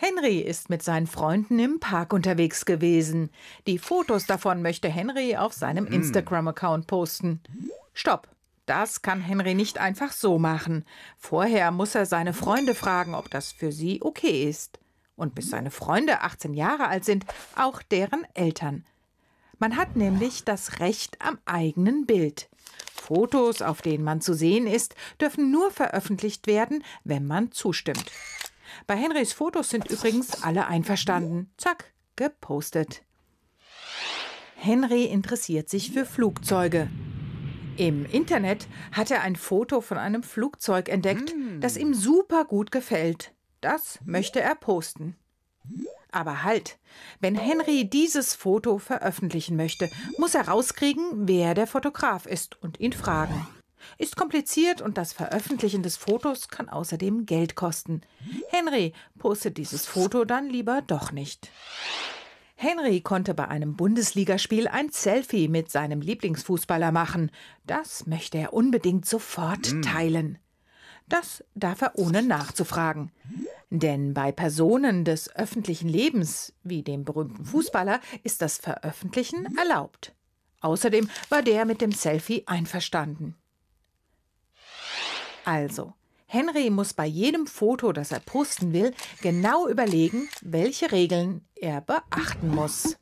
Henry ist mit seinen Freunden im Park unterwegs gewesen. Die Fotos davon möchte Henry auf seinem hm. Instagram-Account posten. Stopp! Das kann Henry nicht einfach so machen. Vorher muss er seine Freunde fragen, ob das für sie okay ist. Und bis seine Freunde 18 Jahre alt sind, auch deren Eltern. Man hat nämlich das Recht am eigenen Bild. Fotos, auf denen man zu sehen ist, dürfen nur veröffentlicht werden, wenn man zustimmt. Bei Henrys Fotos sind übrigens alle einverstanden. Zack, gepostet. Henry interessiert sich für Flugzeuge. Im Internet hat er ein Foto von einem Flugzeug entdeckt, hm. das ihm super gut gefällt. Das möchte er posten. Aber halt, wenn Henry dieses Foto veröffentlichen möchte, muss er rauskriegen, wer der Fotograf ist und ihn fragen. Ist kompliziert und das Veröffentlichen des Fotos kann außerdem Geld kosten. Henry postet dieses Foto dann lieber doch nicht. Henry konnte bei einem Bundesligaspiel ein Selfie mit seinem Lieblingsfußballer machen. Das möchte er unbedingt sofort hm. teilen. Das darf er ohne nachzufragen. Denn bei Personen des öffentlichen Lebens, wie dem berühmten Fußballer, ist das Veröffentlichen erlaubt. Außerdem war der mit dem Selfie einverstanden. Also, Henry muss bei jedem Foto, das er posten will, genau überlegen, welche Regeln er beachten muss.